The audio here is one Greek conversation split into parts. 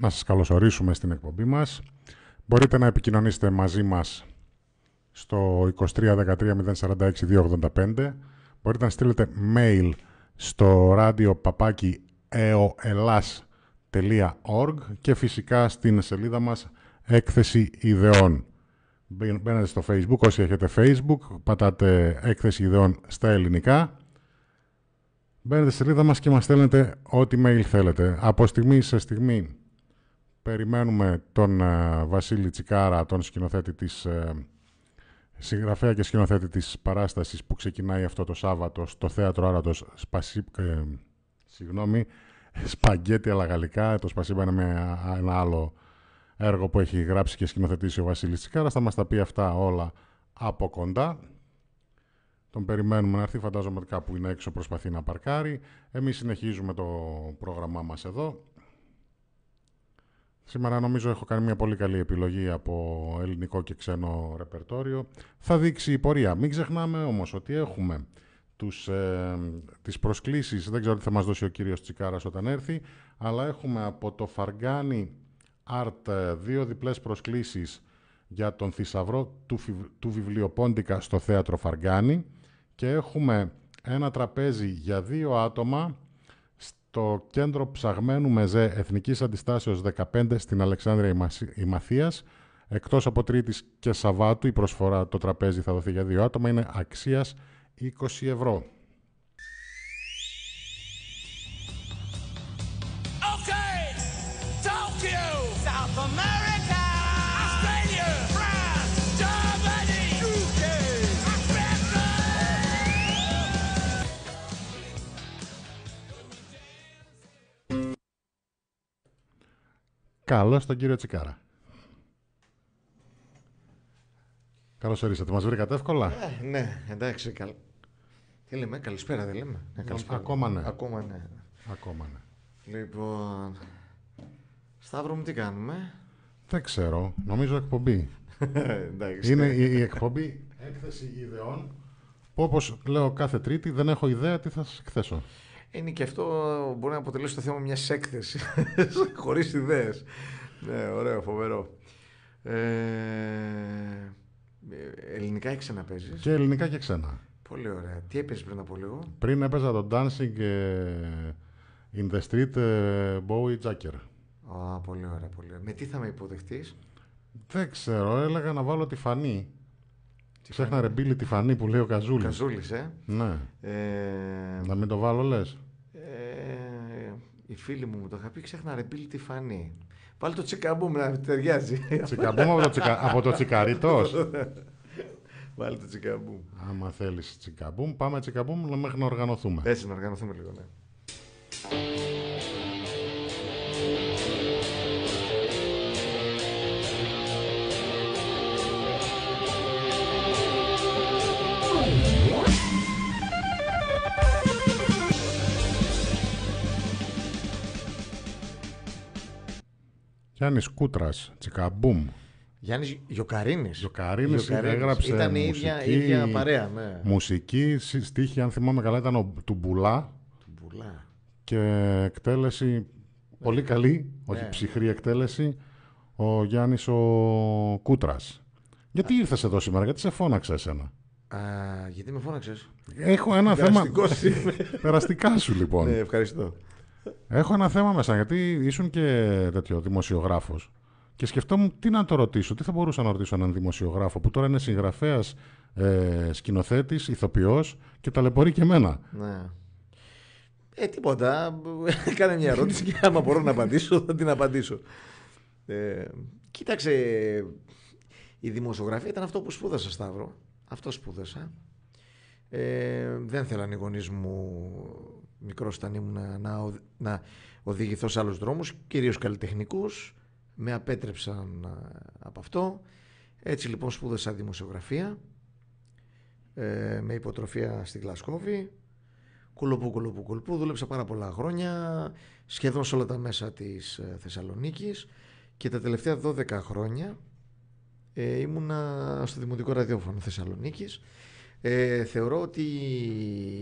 να σας καλωσορίσουμε στην εκπομπή μας. Μπορείτε να επικοινωνήσετε μαζί μας στο 285 Μπορείτε να στείλετε mail στο radio.eoelas.org και φυσικά στην σελίδα μας έκθεση ιδεών. Μπαίνετε στο facebook, όσοι έχετε facebook, πατάτε έκθεση ιδεών στα ελληνικά. Μπαίνετε στη σελίδα μας και μας στέλνετε ό,τι mail θέλετε. Από στιγμή σε στιγμή Περιμένουμε τον ε, Βασίλη Τσικάρα, τον σκηνοθέτη της, ε, συγγραφέα και σκηνοθέτη της παράστασης που ξεκινάει αυτό το Σάββατο στο Θέατρο Άρατος Σπασί, ε, συγγνώμη, Σπαγκέτι αλλά γαλλικά. Το Σπασίπα είναι με ένα άλλο έργο που έχει γράψει και σκηνοθετήσει ο Βασίλης Τσικάρας. Θα μας τα πει αυτά όλα από κοντά. Τον περιμένουμε να έρθει, φαντάζομαι ότι κάπου είναι έξω, προσπαθεί να παρκάρει. Εμείς συνεχίζουμε το πρόγραμμά μας εδώ. Σήμερα νομίζω έχω κάνει μια πολύ καλή επιλογή από ελληνικό και ξένο ρεπερτόριο. Θα δείξει η πορεία. Μην ξεχνάμε όμως ότι έχουμε τους, ε, τις προσκλήσεις, δεν ξέρω τι θα μας δώσει ο κύριος Τσικάρας όταν έρθει, αλλά έχουμε από το Φαργκάνι Art ε, δύο διπλές προσκλήσεις για τον θησαυρό του, του βιβλιοπόντικα στο θέατρο Φαργκάνι και έχουμε ένα τραπέζι για δύο άτομα το κέντρο ψαγμένου μεζέ Εθνικής Αντιστάσεως 15 στην Αλεξάνδρεια Ημαθίας. Εκτός από Τρίτης και Σαββάτου η προσφορά το τραπέζι θα δοθεί για δύο άτομα είναι αξίας 20 ευρώ. Καλώ τον κύριο Τσικάρα. Καλώς ορίσατε. Μας βρήκατε εύκολα. Ε, ναι, εντάξει. Καλ... Τι λέμε, καλησπέρα δεν λέμε. Ναι, ακόμα ναι. Ακόμα ναι. Ακόμα ναι. Λοιπόν. Σταύρο μου, τι κάνουμε. Δεν ξέρω. Νομίζω εκπομπή. Είναι η, η εκπομπή έκθεση ιδεών που λέω κάθε τρίτη δεν έχω ιδέα τι θα σας εκθέσω είναι και αυτό μπορεί να αποτελέσει το θέμα μιας έκθεσης. χωρίς ιδέες. Ναι, ωραίο, φοβερό. Ε, ελληνικά ή ξένα παίζεις. Και ελληνικά και ξένα. Πολύ ωραία. Τι έπαιζες πριν από λίγο. Πριν έπαιζα το Dancing ε, in the Street ε, Bowie Jacker. Α, πολύ ωραία, πολύ ωραία. Με τι θα με υποδεχτείς. Δεν ξέρω, έλεγα να βάλω τη φανή. Ξέχνα ρε ρεμπίλη τη φανή που λέει ο Καζούλης. Καζούλης, ε. Ναι. Ε... Να μην το βάλω, λες. Ε... Οι φίλοι μου μου το είχα πει, ξέχνα ρεμπίλη τη φανή. Πάλι το τσικαμπούμ να ταιριάζει. Τσικαμπούμ από το, τσικα... από το τσικαριτός. Βάλει το τσικαμπούμ. Άμα θέλεις τσικαμπούμ, πάμε τσικαμπούμ μέχρι να οργανωθούμε. Έτσι, να οργανωθούμε λίγο, ναι. Γιάννης Κούτρας, Τσικαμπούμ. Γιάννης Γιοκαρίνης. Γιοκαρίνης έγραψε. Ήταν η ίδια, ίδια παρέα. Ναι. Μουσική, στίχη, αν θυμάμαι καλά, ήταν ο, του Μπουλά. Και εκτέλεση. Πολύ ναι. καλή, όχι ναι. ψυχρή εκτέλεση. Ο Γιάννης ο Κούτρας. Γιατί ήρθες εδώ σήμερα, γιατί σε φώναξε εσένα. Α, γιατί με φώναξες. Έχω ένα θέμα. Περαστικά σου λοιπόν. Ναι, ευχαριστώ. Έχω ένα θέμα μέσα, γιατί ήσουν και τέτοιο δημοσιογράφος. Και σκεφτόμουν τι να το ρωτήσω, τι θα μπορούσα να ρωτήσω έναν δημοσιογράφο που τώρα είναι συγγραφέας, ε, σκηνοθέτης, ηθοποιός και ταλαιπωρεί και εμένα. Ναι. Ε, τίποτα. Κάνε μια ερώτηση και άμα μπορώ να απαντήσω, θα την απαντήσω. Ε, κοίταξε, η δημοσιογραφία ήταν αυτό που σπούδασα, Σταύρο. Αυτό σπούδασα. Ε, δεν θέλαν οι γονείς μου Μικρός όταν ήμουν να, να οδηγηθώ σε άλλους δρόμους, κυρίως καλλιτεχνικούς, Με απέτρεψαν ε, από αυτό. Έτσι λοιπόν σπούδασα δημοσιογραφία ε, με υποτροφία στη Γλασκόβη. Κουλουπού, κουλουπού, κουλουπού. Δούλεψα πάρα πολλά χρόνια, σχεδόν σε όλα τα μέσα της ε, Θεσσαλονίκης και τα τελευταία 12 χρόνια ε, ήμουνα στο Δημοτικό Ραδιόφωνο Θεσσαλονίκης ε, θεωρώ ότι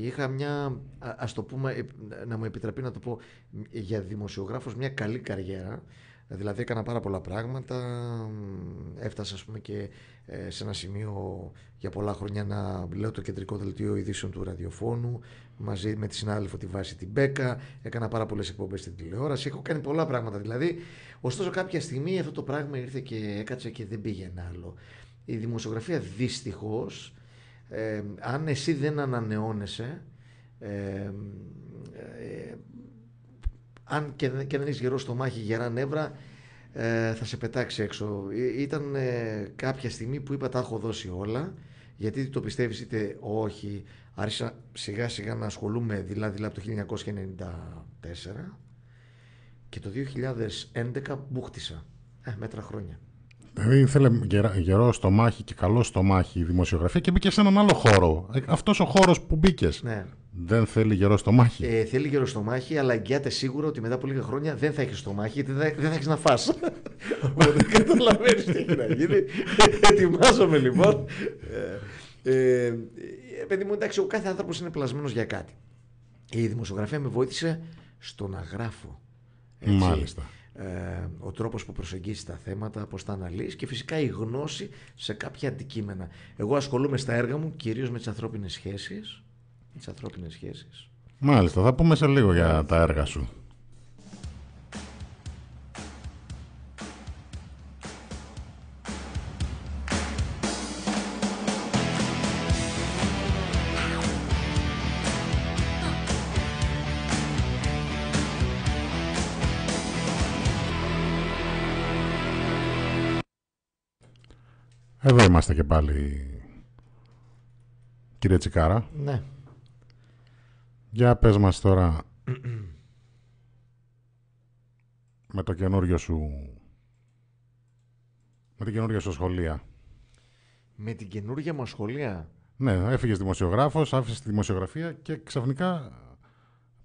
είχα μια, ας το πούμε, να μου επιτραπεί να το πω, για δημοσιογράφος μια καλή καριέρα. Δηλαδή έκανα πάρα πολλά πράγματα, έφτασα ας πούμε και ε, σε ένα σημείο για πολλά χρόνια να λέω το κεντρικό δελτίο ειδήσεων του ραδιοφώνου μαζί με τη συνάδελφο τη Βάση την Μπέκα, έκανα πάρα πολλές εκπομπές στην τηλεόραση, έχω κάνει πολλά πράγματα δηλαδή. Ωστόσο κάποια στιγμή αυτό το πράγμα ήρθε και έκατσε και δεν πήγαινε άλλο. Η δημοσιογραφία δυστυχώς αν εσύ δεν ανανεώνεσαι, ε, αν και, δεν έχεις γερό στο μάχη γερά νεύρα, ε, θα σε πετάξει έξω. Ε, ήταν κάποια στιγμή που είπα τα έχω δώσει όλα, γιατί το πιστεύεις είτε όχι. Άρχισα σιγά σιγά να ασχολούμαι δηλαδή από το 1994 και το 2011 μπούχτισα. Ε, μέτρα χρόνια. Ε, ήθελε γερό στο μάχη και καλό στο μάχη η δημοσιογραφία και μπήκε σε έναν άλλο χώρο. Ε, Αυτός ο χώρος που μπήκες. Ναι. Δεν θέλει γερό στο μάχη. Ε, θέλει γερό στο μάχη, αλλά εγγυάται σίγουρο ότι μετά από λίγα χρόνια δεν θα έχεις στο μάχη γιατί δεν θα, έχεις να φας. Οπότε καταλαβαίνεις τι έχει να γίνει. Ετοιμάζομαι λοιπόν. Ε, ε παιδί μου, εντάξει, ο κάθε άνθρωπος είναι πλασμένος για κάτι. Η δημοσιογραφία με βοήθησε στο να γράφω. Μάλιστα ο τρόπος που προσεγγίζεις τα θέματα, πώς τα αναλύεις και φυσικά η γνώση σε κάποια αντικείμενα. Εγώ ασχολούμαι στα έργα μου κυρίως με τις ανθρώπινες σχέσεις. Τις ανθρώπινες σχέσεις. Μάλιστα, θα πούμε σε λίγο για τα έργα σου. Εδώ είμαστε και πάλι, κύριε Τσικάρα. Ναι. Για πες μας τώρα με το καινούριο σου... με την καινούργια σου σχολεία. Με την καινούργια μου σχολεία. Ναι, έφυγες δημοσιογράφος, άφησες τη δημοσιογραφία και ξαφνικά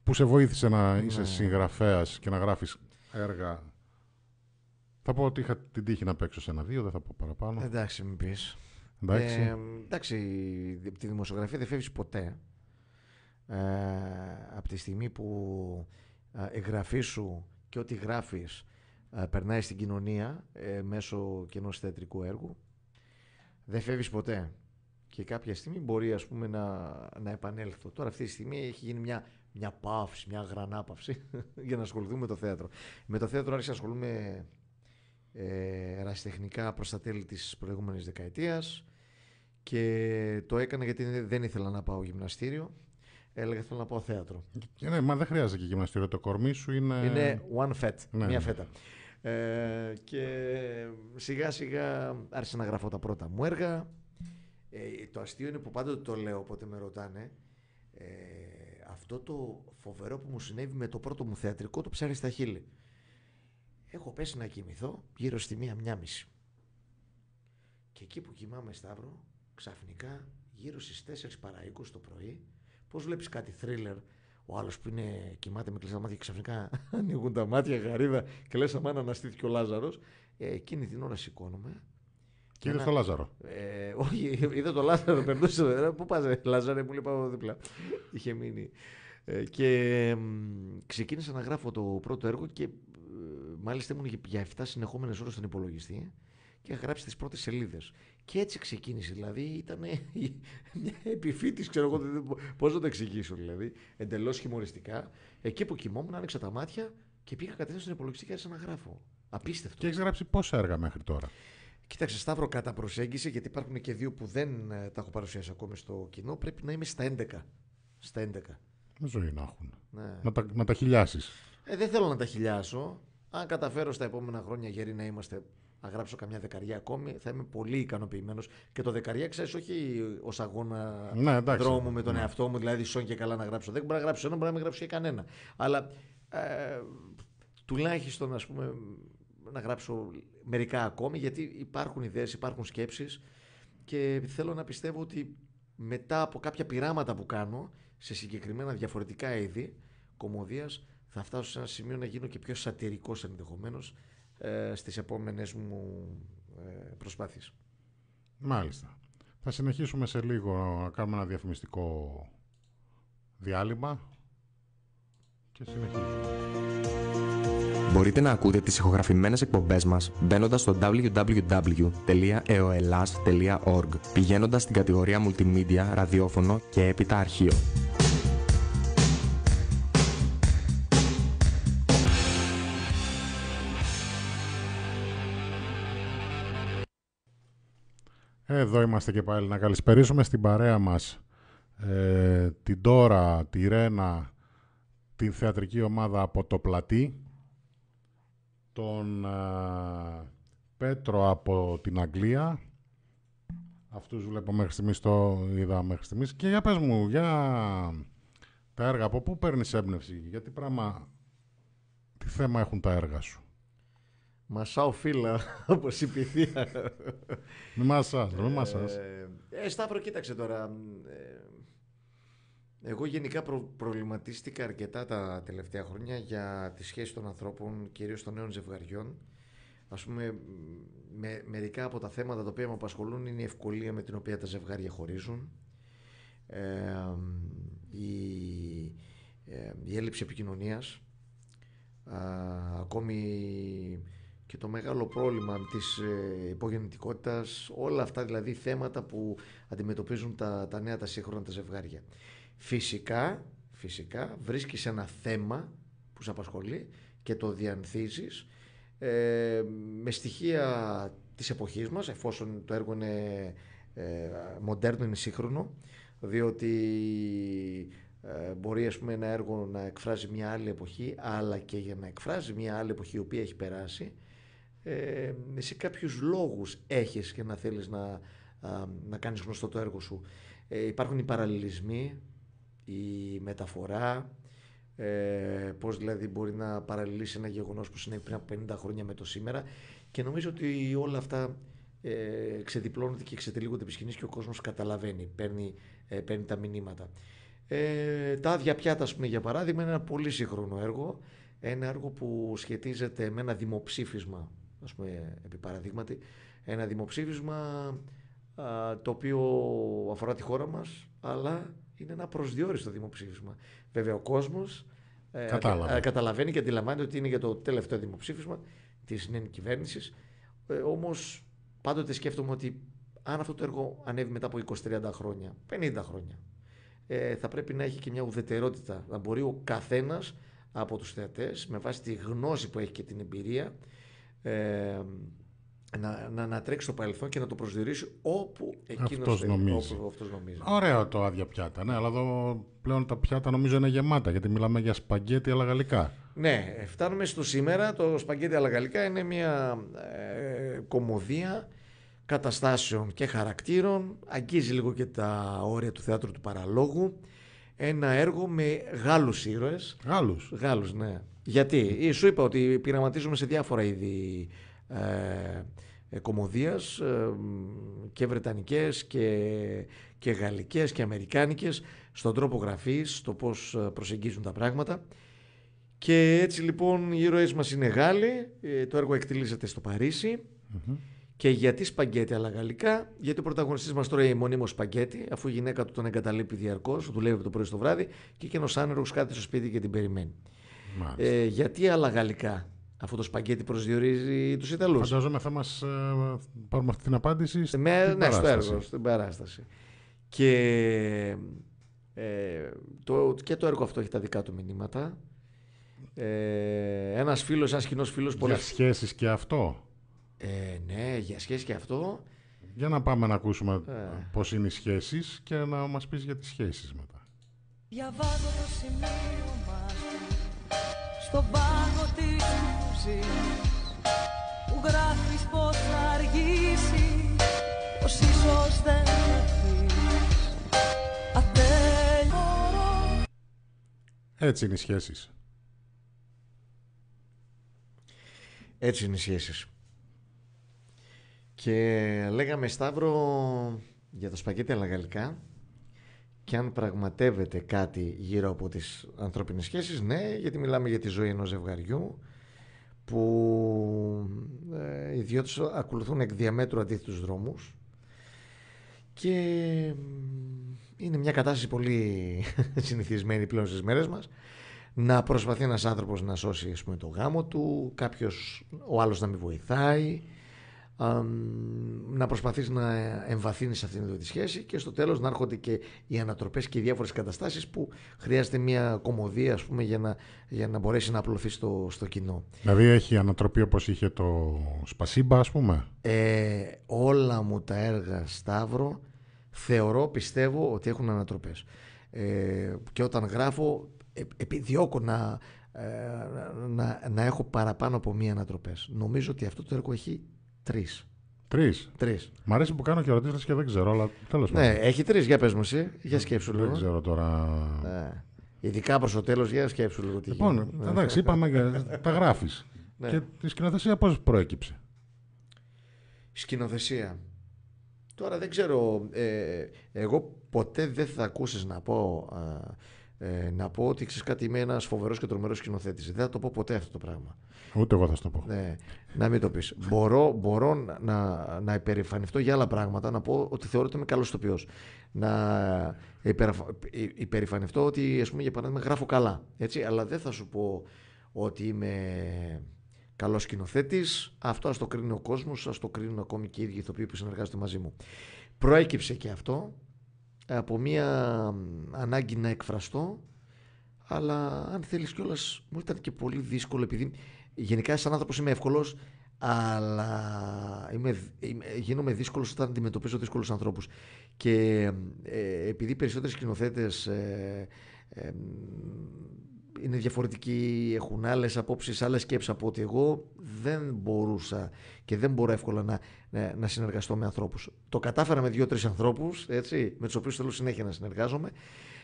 που σε βοήθησε να ναι. είσαι συγγραφέας και να γράφεις έργα θα πω ότι είχα την τύχη να παίξω σε ένα-δύο, δεν θα πω παραπάνω. Εντάξει, μην πεις. Εντάξει. Ε, εντάξει, τη δημοσιογραφία δεν φεύγεις ποτέ. Ε, από τη στιγμή που ε, η γραφή σου και ό,τι γράφεις, ε, περνάει στην κοινωνία ε, μέσω και θεατρικού έργου δεν φεύγεις ποτέ και κάποια στιγμή μπορεί ας πούμε να, να επανέλθω τώρα αυτή τη στιγμή έχει γίνει μια, μια παύση, μια γρανάπαυση για να ασχοληθούμε με το θέατρο με το θέατρο άρχισα να ασχολούμαι ε, ερασιτεχνικά προς τα τέλη της προηγούμενης δεκαετίας και το έκανα γιατί δεν ήθελα να πάω γυμναστήριο. Έλεγα θέλω να πάω θέατρο. Ε, ναι, μα δεν χρειάζεται και γυμναστήριο. Το κορμί σου είναι... Είναι one fat, ναι, μια ναι. φέτα. Ε, και σιγά σιγά άρχισα να γράφω τα πρώτα μου έργα. Ε, το αστείο είναι που πάντοτε το λέω όποτε με ρωτάνε. Ε, αυτό το φοβερό που μου συνέβη με το πρώτο μου θεατρικό το ψάρι στα χείλη. Έχω πέσει να κοιμηθώ γύρω στη μία, μία μισή. Και εκεί που κοιμάμαι Σταύρο, ξαφνικά γύρω στις 4 παρα 20 το πρωί, Πώς βλέπεις κάτι θρίλερ, ο άλλος που είναι, κοιμάται με κλειστά μάτια και ξαφνικά ανοίγουν τα μάτια γαρίδα και αμά να αναστήθηκε ο Λάζαρος. Ε, εκείνη την ώρα σηκώνομαι, και είδες τον Λάζαρο. Ε, όχι, είδα το Λάζαρο, περνούσε. Πού πας, Λάζαρο, μου λέει πάω δίπλα. Είχε μείνει. Ε, και ξεκίνησα να γράφω το πρώτο έργο και μάλιστα ήμουν για 7 συνεχόμενες ώρες στον υπολογιστή και είχα γράψει τις πρώτες σελίδες. Και έτσι ξεκίνησε, δηλαδή ήταν μια επιφύτης, ξέρω εγώ πώς να το εξηγήσω δηλαδή, εντελώς χειμωριστικά. Εκεί που κοιμόμουν άνοιξα τα μάτια και πήγα κατευθείαν στον υπολογιστή και άρχισα να γράφω. Απίστευτο. Και έχεις γράψει πόσα έργα μέχρι τώρα. Κοίταξε, Σταύρο, κατά προσέγγιση, γιατί υπάρχουν και δύο που δεν ε, τα έχω παρουσιάσει ακόμη στο κοινό, πρέπει να είμαι στα 11. Στα 11. Με ζωή να έχουν. Ναι. Να τα, να τα χιλιάσεις. Ε, δεν θέλω να τα χιλιάσω. Αν καταφέρω στα επόμενα χρόνια γεροί να είμαστε να γράψω καμιά δεκαριά ακόμη, θα είμαι πολύ ικανοποιημένος. Και το δεκαριά ξέρεις, όχι ως αγώνα ναι, δρόμου με τον ναι. εαυτό μου, δηλαδή σόν και καλά να γράψω. Δεν μπορεί να γράψω ένα, μπορεί να μην γράψω και κανένα. Αλλά ε, τουλάχιστον ας πούμε, να γράψω μερικά ακόμη, γιατί υπάρχουν ιδέες, υπάρχουν σκέψεις και θέλω να πιστεύω ότι μετά από κάποια πειράματα που κάνω σε συγκεκριμένα διαφορετικά είδη κομμωδίας θα φτάσω σε ένα σημείο να γίνω και πιο σατυρικός ενδεχομένως ε, στις επόμενες μου ε, προσπάθειες. Μάλιστα. Θα συνεχίσουμε σε λίγο να κάνουμε ένα διαφημιστικό διάλειμμα και συνεχίζουμε. Μπορείτε να ακούτε τις ηχογραφημένες εκπομπές μας μπαίνοντας στο www.eoelas.org πηγαίνοντας στην κατηγορία Multimedia, Ραδιόφωνο και έπειτα Αρχείο. Εδώ είμαστε και πάλι να καλησπερίσουμε στην παρέα μας ε, την Τώρα, τη Ρένα, την θεατρική ομάδα από το Πλατή, τον ε, Πέτρο από την Αγγλία, αυτούς βλέπω μέχρι στιγμής, το είδα μέχρι στιγμής. Και για πες μου, για τα έργα, από πού παίρνεις έμπνευση, γιατί πράγμα, τι θέμα έχουν τα έργα σου. Μασάω φύλλα, όπως η πυθία. Μην μασά, μη μασάς. Ε, ε, Σταύρο, κοίταξε τώρα. Ε, εγώ γενικά προβληματίστηκα αρκετά τα τελευταία χρόνια για τη σχέση των ανθρώπων, κυρίως των νέων ζευγαριών. Ας πούμε, με, μερικά από τα θέματα τα οποία με απασχολούν είναι η ευκολία με την οποία τα ζευγάρια χωρίζουν, ε, η, ε, η έλλειψη επικοινωνίας, ακόμη και το μεγάλο πρόβλημα της ε, υπογεννητικότητας, όλα αυτά δηλαδή θέματα που αντιμετωπίζουν τα, τα νέα τα σύγχρονα τα ζευγάρια. Φυσικά, φυσικά βρίσκεις ένα θέμα που σε απασχολεί και το διανθίζεις ε, με στοιχεία της εποχής μας, εφόσον το έργο είναι ε, μοντέρνο, είναι σύγχρονο, διότι ε, μπορεί ας πούμε, ένα έργο να εκφράζει μια άλλη εποχή, αλλά και για να εκφράζει μια άλλη εποχή η οποία έχει περάσει, ε, εσύ κάποιους λόγους έχεις και να θέλεις να, α, να κάνεις γνωστό το έργο σου. Ε, υπάρχουν οι παραλληλισμοί, η μεταφορά, ε, πώς δηλαδή μπορεί να παραλληλήσει ένα γεγονός που συνέβη πριν από 50 χρόνια με το σήμερα και νομίζω ότι όλα αυτά ε, ξεδιπλώνονται και ξετυλίγονται επί και ο κόσμος καταλαβαίνει, παίρνει, ε, παίρνει τα μηνύματα. Ε, τα άδεια πιάτα, πούμε, για παράδειγμα, είναι ένα πολύ σύγχρονο έργο, ένα έργο που σχετίζεται με ένα δημοψήφισμα Ας πούμε, επί παραδείγματι, ένα δημοψήφισμα το οποίο αφορά τη χώρα μας, αλλά είναι ένα προσδιορίστο δημοψήφισμα. Βέβαια, ο κόσμος ε, καταλαβαίνει και αντιλαμβάνεται ότι είναι για το τελευταίο δημοψήφισμα της νέας κυβέρνησης. Ε, όμως, πάντοτε σκέφτομαι ότι αν αυτό το έργο ανέβει μετά από 20-30 χρόνια, 50 χρόνια, ε, θα πρέπει να έχει και μια ουδετερότητα. Να μπορεί ο καθένας από τους θεατές, με βάση τη γνώση που έχει και την εμπειρία, ε, να, να ανατρέξει το παρελθόν και να το προσδιορίσει όπου εκείνος αυτός νομίζει. Όπου αυτός νομίζει. Ωραία το άδεια πιάτα, ναι, αλλά εδώ πλέον τα πιάτα νομίζω είναι γεμάτα γιατί μιλάμε για σπαγκέτι αλλά γαλλικά. Ναι, ε, φτάνουμε στο σήμερα. Το σπαγκέτι αλλά γαλλικά είναι μια ε, κομμωδία καταστάσεων και χαρακτήρων. Αγγίζει λίγο και τα όρια του θεάτρου του παραλόγου. Ένα έργο με Γάλλους ήρωες. Γάλλους. Γάλλους, ναι. Γιατί, σου είπα ότι πειραματίζουμε σε διάφορα είδη ε, ε κομμωδίας ε, και βρετανικές και, και γαλλικές και αμερικάνικες στον τρόπο γραφής, στο πώς ε, προσεγγίζουν τα πράγματα. Και έτσι λοιπόν οι ήρωες μας είναι Γάλλοι, το έργο εκτελήσεται στο παρισι Και γιατί σπαγκέτι αλλά γαλλικά, γιατί ο πρωταγωνιστής μας τρώει μονίμως σπαγκέτι, αφού η γυναίκα του τον εγκαταλείπει διαρκώς, δουλεύει από το πρωί στο βράδυ και εκείνος άνερος κάθεται στο σπίτι και την περιμένει. Ε, γιατί άλλα γαλλικά, αφού το σπαγκέτι προσδιορίζει τους Ιταλούς. Φαντάζομαι θα μας ε, πάρουμε αυτή την απάντηση ε, στην Με, ναι, στο έργο, στην παράσταση. Και, ε, το, και το έργο αυτό έχει τα δικά του μηνύματα. Ε, ένας φίλος, ένας κοινός φίλος. Πολλές... Για σχέσεις και αυτό. Ε, ναι, για σχέσεις και αυτό. Για να πάμε να ακούσουμε ε. πώς είναι οι σχέσεις και να μας πεις για τις σχέσεις μετά. Διαβάζω το σημείο στον πάγο της μουσικής που γράφεις πως θα αργήσεις πως ίσως δεν Έτσι είναι οι σχέσεις Έτσι είναι οι σχέσεις και λέγαμε Σταύρο για το σπαγκέτι αλλά γαλλικά και αν πραγματεύεται κάτι γύρω από τις ανθρώπινες σχέσεις, ναι, γιατί μιλάμε για τη ζωή ενός ζευγαριού που ε, οι δυο τους ακολουθούν εκ διαμέτρου αντίθετους δρόμους και είναι μια κατάσταση πολύ συνηθισμένη πλέον στις μέρες μας να προσπαθεί ένας άνθρωπος να σώσει ας πούμε, το γάμο του, κάποιος ο άλλος να μην βοηθάει να προσπαθείς να εμβαθύνεις αυτήν εδώ τη σχέση και στο τέλος να έρχονται και οι ανατροπές και οι διάφορες καταστάσεις που χρειάζεται μια κομμωδία ας πούμε, για, να, για να μπορέσει να απλωθεί στο, στο κοινό. Δηλαδή έχει ανατροπή όπως είχε το Σπασίμπα ας πούμε. Ε, όλα μου τα έργα Σταύρο θεωρώ, πιστεύω ότι έχουν ανατροπές. Ε, και όταν γράφω ε, επιδιώκω να, ε, να, να έχω παραπάνω από μία ανατροπές. Νομίζω ότι αυτό το έργο έχει Τρεις. Τρεις. Τρεις. Μ' αρέσει που κάνω και ερωτήσεις και δεν ξέρω, αλλά τέλος ναι, πάντων. Ναι, έχει τρεις. Για πες μου, εσύ. Για σκέψου λίγο. Δεν ξέρω τώρα. Ναι. Ειδικά προς το τέλος, για σκέψου λίγο. Τι λοιπόν, εντάξει, ναι. είπαμε τα γράφεις. Και τη σκηνοθεσία πώς προέκυψε. Σκηνοθεσία. Τώρα δεν ξέρω. Ε, εγώ ποτέ δεν θα ακούσεις να πω. Ε, ε, να πω ότι ξέρεις κάτι είμαι ένας φοβερός και τρομερός σκηνοθέτης. Δεν θα το πω ποτέ αυτό το πράγμα. Ούτε εγώ θα σου το πω. Ναι, να μην το πεις. μπορώ μπορώ να, να υπερηφανευτώ για άλλα πράγματα, να πω ότι θεωρώ ότι είμαι καλό ηθοποιό. Να υπερηφανευτώ ότι, ας πούμε, για παράδειγμα, γράφω καλά. Έτσι, αλλά δεν θα σου πω ότι είμαι καλός σκηνοθέτης. Αυτό ας το κρίνει ο κόσμος, ας το κρίνουν ακόμη και οι ίδιοι ηθοποιοί που συνεργάζονται μαζί μου. Προέκυψε και αυτό από μια ανάγκη να εκφραστώ, αλλά αν θέλεις κιόλας μου ήταν και πολύ δύσκολο επειδή Γενικά, σαν άνθρωπος είμαι εύκολος, αλλά είμαι, είμαι, γίνομαι δύσκολος όταν αντιμετωπίζω δύσκολους ανθρώπους. Και ε, επειδή περισσότεροι σκηνοθέτες ε, ε, είναι διαφορετικοί, έχουν άλλες απόψεις, άλλες σκέψεις από ότι εγώ δεν μπορούσα και δεν μπορώ εύκολα να, να συνεργαστώ με ανθρώπους. Το κατάφερα με δύο-τρει ανθρώπους, με τους οποίους θέλω συνέχεια να συνεργάζομαι.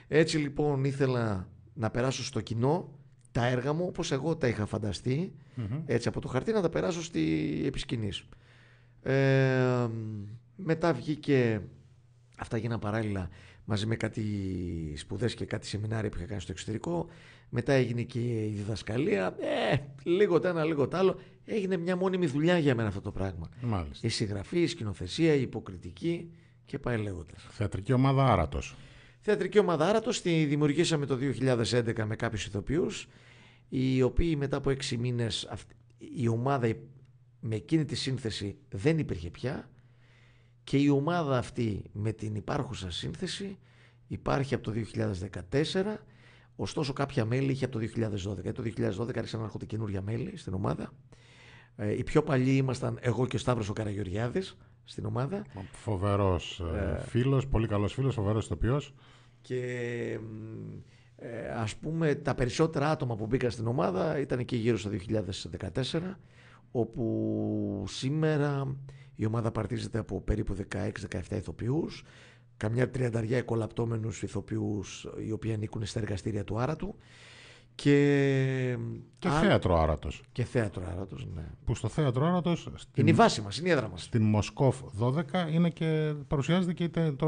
Έτσι λοιπόν ήθελα να περάσω στο κοινό τα έργα μου όπως εγώ τα είχα έτσι από το χαρτί να τα περάσω στη επισκηνής. Ε, μετά βγήκε, αυτά γίναν παράλληλα μαζί με κάτι σπουδές και κάτι σεμινάρια που είχα κάνει στο εξωτερικό. Μετά έγινε και η διδασκαλία. Ε, λίγο το ένα, λίγο το άλλο. Έγινε μια μόνιμη δουλειά για μένα αυτό το πράγμα. Μάλιστα. Η συγγραφή, η σκηνοθεσία, η υποκριτική και πάει λέγοντας. Θεατρική ομάδα Άρατος θεατρική ομάδα το τη δημιουργήσαμε το 2011 με κάποιους ηθοποιούς, οι οποίοι μετά από έξι μήνες η ομάδα με εκείνη τη σύνθεση δεν υπήρχε πια και η ομάδα αυτή με την υπάρχουσα σύνθεση υπάρχει από το 2014 Ωστόσο, κάποια μέλη είχε από το 2012. Το 2012 άρχισαν να έρχονται καινούργια μέλη στην ομάδα. Ε, οι πιο παλιοί ήμασταν εγώ και ο Σταύρος ο στην ομάδα. Φοβερός ε, ε, φίλος, πολύ καλός φίλος, φοβερός ηθοποιός. Και ε, ας πούμε τα περισσότερα άτομα που μπήκαν στην ομάδα ήταν εκεί γύρω στο 2014 όπου σήμερα η ομάδα παρτίζεται από περίπου 16-17 ηθοποιούς καμιά τριανταριά εκολαπτώμενους ηθοποιούς οι οποίοι ανήκουν στα εργαστήρια του Άρατου και, και θέατρο Άρατος. Και θέατρο Άρατος, ναι. Που στο θέατρο Άρατος. Στην... Είναι η βάση μας, είναι η έδρα μας. Στην Μοσκόφ 12 είναι και παρουσιάζεται και το...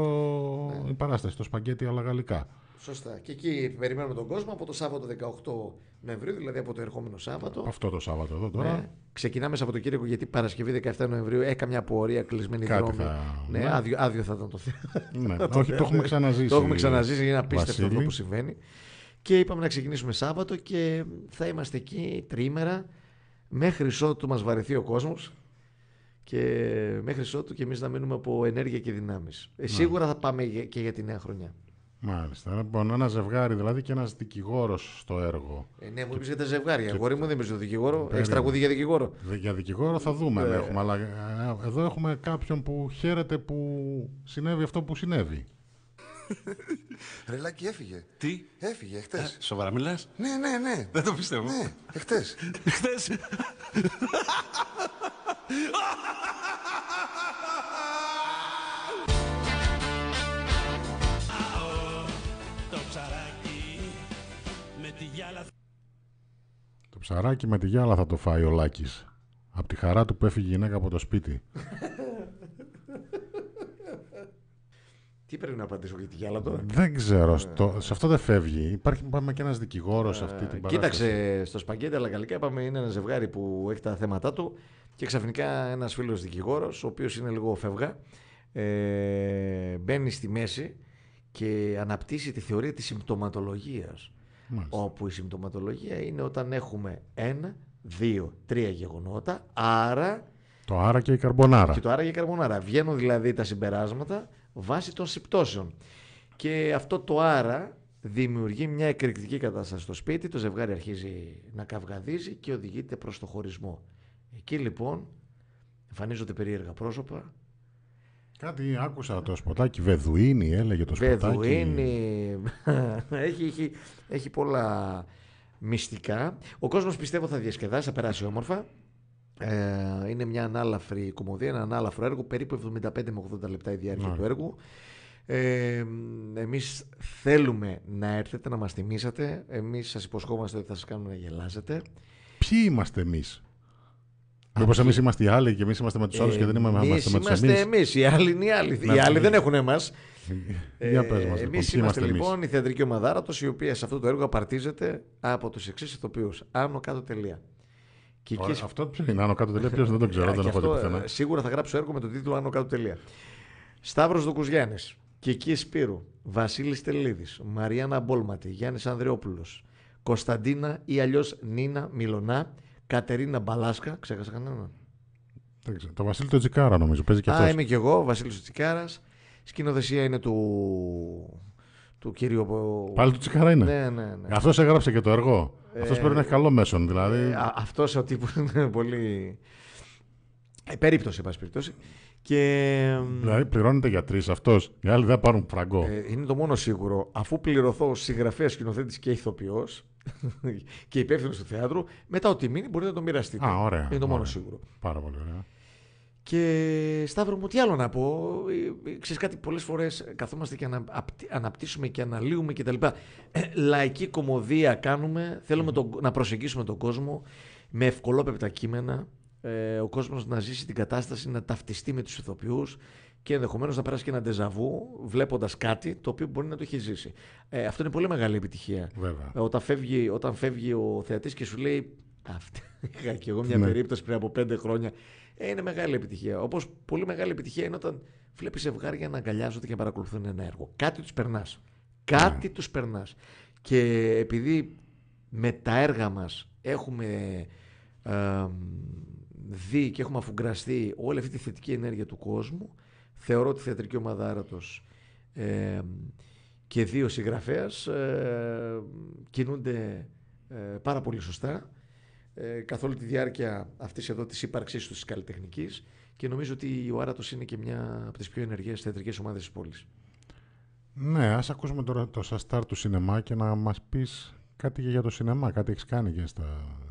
Ναι. η παράσταση, το σπαγκέτι αλλά γαλλικά. Σωστά. Και εκεί περιμένουμε τον κόσμο από το Σάββατο 18 Νοεμβρίου, δηλαδή από το ερχόμενο Σάββατο. Αυτό το Σάββατο εδώ τώρα. Ναι. Ξεκινάμε Κύριακο γιατί Παρασκευή 17 Νοεμβρίου έκανα ε, μια πορεία κλεισμένη Κάτι δρόμη. Ναι, ναι. Άδειο, θα ήταν το θέατρο. Ναι. Όχι, το έχουμε ξαναζήσει. Το έχουμε ξαναζήσει, είναι απίστευτο αυτό που συμβαίνει. Και είπαμε να ξεκινήσουμε Σάββατο και θα είμαστε εκεί τρίμερα μέχρι ότου μας βαρεθεί ο κόσμος και μέχρι ότου και εμείς να μείνουμε από ενέργεια και δυνάμεις. Ε, σίγουρα θα πάμε και για τη νέα χρονιά. Μάλιστα. Λοιπόν, ένα ζευγάρι δηλαδή και ένας δικηγόρος στο έργο. Ε, ναι, μου είπες για τα ζευγάρια. Αγόρι μου δεν είμαι δικηγόρο. Έχεις τραγουδί για δικηγόρο. Για δικηγόρο θα δούμε ε. Αλλά ε, εδώ έχουμε κάποιον που χαίρεται που συνέβη αυτό που συνέβη. Ρελάκι έφυγε. Τι? Έφυγε χτε. σοβαρά μιλάς. Ναι, ναι, ναι. Δεν το πιστεύω. Ναι, χτε. Χτε. Το ψαράκι με τη γυάλα θα το φάει ο Λάκης. Απ' τη χαρά του που έφυγε η γυναίκα από το σπίτι. Τι πρέπει να απαντήσω για τη γυάλα τώρα. Δεν ξέρω. σε αυτό δεν φεύγει. Υπάρχει πάμε και ένας δικηγόρος σε αυτή ε, την παράσταση. Κοίταξε, στο Σπαγκέντι αλλά γαλλικά είπαμε είναι ένα ζευγάρι που έχει τα θέματα του και ξαφνικά ένας φίλος δικηγόρος, ο οποίος είναι λίγο φεύγα, ε, μπαίνει στη μέση και αναπτύσσει τη θεωρία της συμπτωματολογίας. Όπου η συμπτωματολογία είναι όταν έχουμε ένα, δύο, τρία γεγονότα, άρα... Το άρα και η καρμπονάρα. Και το άρα και καρμπονάρα. Βγαίνουν δηλαδή τα συμπεράσματα βάσει των συμπτώσεων. Και αυτό το άρα δημιουργεί μια εκρηκτική κατάσταση στο σπίτι, το ζευγάρι αρχίζει να καυγαδίζει και οδηγείται προς το χωρισμό. Εκεί λοιπόν εμφανίζονται περίεργα πρόσωπα. Κάτι άκουσα το σποτάκι Βεδουίνη έλεγε το σποτάκι. Βεδουίνη, έχει, έχει, έχει πολλά μυστικά. Ο κόσμος πιστεύω θα διασκεδάσει, θα περάσει όμορφα. Ε, είναι μια ανάλαφρη κομμωδία, ένα ανάλαφρο έργο, περίπου 75 με 80 λεπτά η διάρκεια ναι. του έργου. Ε, εμείς θέλουμε να έρθετε, να μας θυμίσατε. Εμείς σας υποσχόμαστε ότι θα σας κάνουμε να γελάσετε. Ποιοι είμαστε εμείς? Μήπως εμείς είμαστε οι άλλοι και εμείς είμαστε με τους άλλους ε, και δεν είμαστε, είμαστε με τους εμεί. Είμαστε εμείς, οι άλλοι είναι οι άλλοι. οι ναι, άλλοι ναι. δεν έχουν εμάς. Για πες μας, Εμεί είμαστε λοιπόν η θεατρική ομάδα η οποία σε αυτό το έργο απαρτίζεται από τους εξής ηθοποιούς. Άνω κάτω τελεία. Και Ωραία, και... Αυτό ποιο είναι, άνω κάτω τελεία, Ποιος δεν το ξέρω, ε, δεν έχω πουθενά. Ε, σίγουρα θα γράψω έργο με τον τίτλο Άνω κάτω τελεία. Σταύρος Δουκουζιάννης, Κική Σπύρου, Βασίλης Τελίδης, Μαριάννα Μπόλματη, Γιάννης Ανδρεόπουλος, Κωνσταντίνα ή αλλιώς Νίνα Μιλονά, Κατερίνα Μπαλάσκα, ξέχασα κανέναν. Το Βασίλη Τζικάρα νομίζω. Παίζει και αυτός. Α, είμαι και εγώ, Βασίλη Τσικάρα. Σκηνοθεσία είναι του του κύριου. Πάλι του Τσικαρά είναι. Ναι, ναι, ναι. Αυτός έγραψε και το έργο. Ε, αυτός πρέπει να έχει καλό μέσον, δηλαδή. Ε, αυτός ο τύπος είναι πολύ. Ε, περίπτωση, πάση περιπτώσει. Και... Δηλαδή πληρώνεται για τρεις αυτός. Οι άλλοι δεν πάρουν φραγκό. Ε, είναι το μόνο σίγουρο. Αφού πληρωθώ συγγραφέας, σκηνοθέτης και ηθοποιός και υπεύθυνος του θεάτρου, μετά ό,τι μείνει μπορείτε να το μοιραστείτε. Α, είναι το μόνο σίγουρο. Πάρα πολύ ωραία. Και Σταύρο μου, τι άλλο να πω. Ε, ε, ξέρεις κάτι, πολλές φορές καθόμαστε και αναπτύσσουμε και αναλύουμε κτλ. Ε, λαϊκή κομμωδία κάνουμε, θέλουμε τον, να προσεγγίσουμε τον κόσμο με ευκολόπεπτα κείμενα, ο κόσμος να ζήσει την κατάσταση, να ταυτιστεί με τους ηθοποιούς και ενδεχομένως να περάσει και ένα ντεζαβού βλέποντας κάτι το οποίο μπορεί να το έχει ζήσει. αυτό είναι πολύ μεγάλη επιτυχία. Βέβαια. όταν, φεύγει, όταν φεύγει ο θεατής και σου λέει αυτή. Είχα και εγώ μια ναι. περίπτωση πριν από πέντε χρόνια ε, είναι μεγάλη επιτυχία. Όπως πολύ μεγάλη επιτυχία είναι όταν βλέπεις ζευγάρια να αγκαλιάζονται και να παρακολουθούν ένα έργο. Κάτι τους περνάς. Κάτι ναι. τους του περνάς. Και επειδή με τα έργα μας έχουμε ε, δει και έχουμε αφουγκραστεί όλη αυτή τη θετική ενέργεια του κόσμου, θεωρώ ότι η θεατρική ομάδα Άρατος ε, και δύο συγγραφέας ε, κινούνται ε, πάρα πολύ σωστά ε, καθ' όλη τη διάρκεια αυτής εδώ της ύπαρξής τους της καλλιτεχνικής και νομίζω ότι ο Άρατος είναι και μια από τις πιο ενεργές θεατρικές ομάδες της πόλης. Ναι, ας ακούσουμε τώρα το σαστάρ του σινεμά και να μας πεις κάτι και για το σινεμά, κάτι έχεις κάνει και